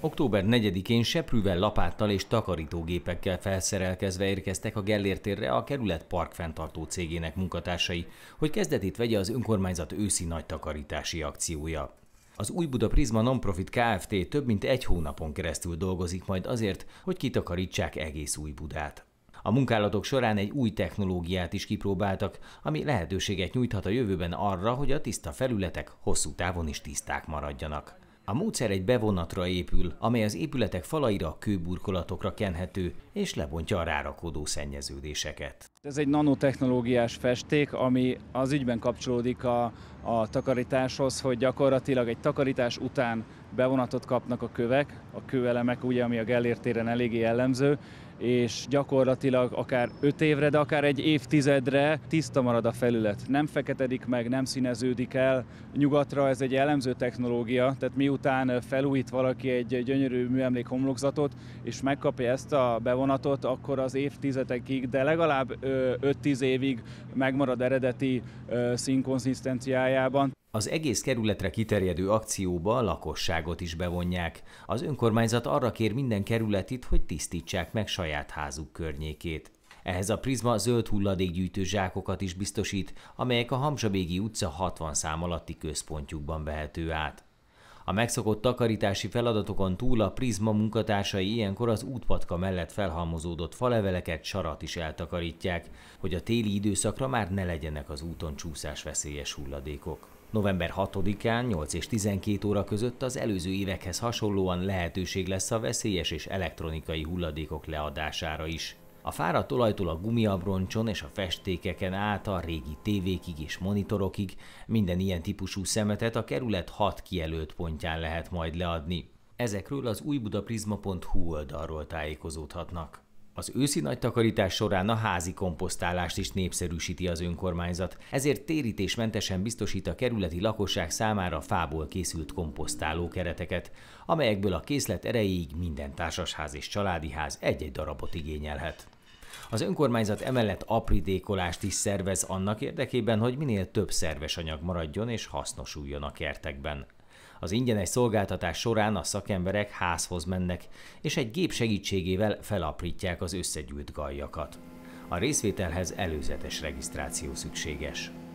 Október 4-én seprűvel, lapáttal és takarítógépekkel felszerelkezve érkeztek a Gellértérre a kerület parkfenntartó cégének munkatársai, hogy kezdetét vegye az önkormányzat őszi nagy takarítási akciója. Az Új Buda Prisma Nonprofit Kft. több mint egy hónapon keresztül dolgozik majd azért, hogy kitakarítsák egész Új Budát. A munkálatok során egy új technológiát is kipróbáltak, ami lehetőséget nyújthat a jövőben arra, hogy a tiszta felületek hosszú távon is tiszták maradjanak. A módszer egy bevonatra épül, amely az épületek falaira kőburkolatokra kenhető, és lebontja a rárakódó szennyeződéseket. Ez egy nanotechnológiás festék, ami az ügyben kapcsolódik a, a takarításhoz, hogy gyakorlatilag egy takarítás után bevonatot kapnak a kövek, a kőelemek, ugye, ami a Gellértéren eléggé jellemző, és gyakorlatilag akár 5 évre, de akár egy évtizedre tiszta marad a felület. Nem feketedik meg, nem színeződik el. Nyugatra ez egy elemző technológia, tehát miután felújít valaki egy gyönyörű műemlék homlokzatot, és megkapja ezt a bevonatot, akkor az évtizedekig, de legalább 5-10 évig megmarad eredeti színkonzisztenciájában. Az egész kerületre kiterjedő akcióba a lakosságot is bevonják. Az önkormányzat arra kér minden kerületit, hogy tisztítsák meg saját házuk környékét. Ehhez a Prisma zöld hulladékgyűjtő zsákokat is biztosít, amelyek a Hamsabégi utca 60 szám alatti központjukban vehető át. A megszokott takarítási feladatokon túl a Prisma munkatársai ilyenkor az útpatka mellett felhalmozódott faleveleket, sarat is eltakarítják, hogy a téli időszakra már ne legyenek az úton csúszás veszélyes hulladékok. November 6-án 8 és 12 óra között az előző évekhez hasonlóan lehetőség lesz a veszélyes és elektronikai hulladékok leadására is. A fáradt olajtól a gumiabroncson és a festékeken át a régi tévékig és monitorokig minden ilyen típusú szemetet a kerület hat kijelölt pontján lehet majd leadni. Ezekről az újbudaprizma.hu oldalról tájékozódhatnak. Az őszi nagy takarítás során a házi komposztálást is népszerűsíti az önkormányzat, ezért térítésmentesen biztosít a kerületi lakosság számára fából készült komposztáló kereteket, amelyekből a készlet erejéig minden társasház és családi ház egy-egy darabot igényelhet. Az önkormányzat emellett apridékolást is szervez annak érdekében, hogy minél több szerves anyag maradjon és hasznosuljon a kertekben. Az ingyenes szolgáltatás során a szakemberek házhoz mennek, és egy gép segítségével felaprítják az összegyűjt gajjakat. A részvételhez előzetes regisztráció szükséges.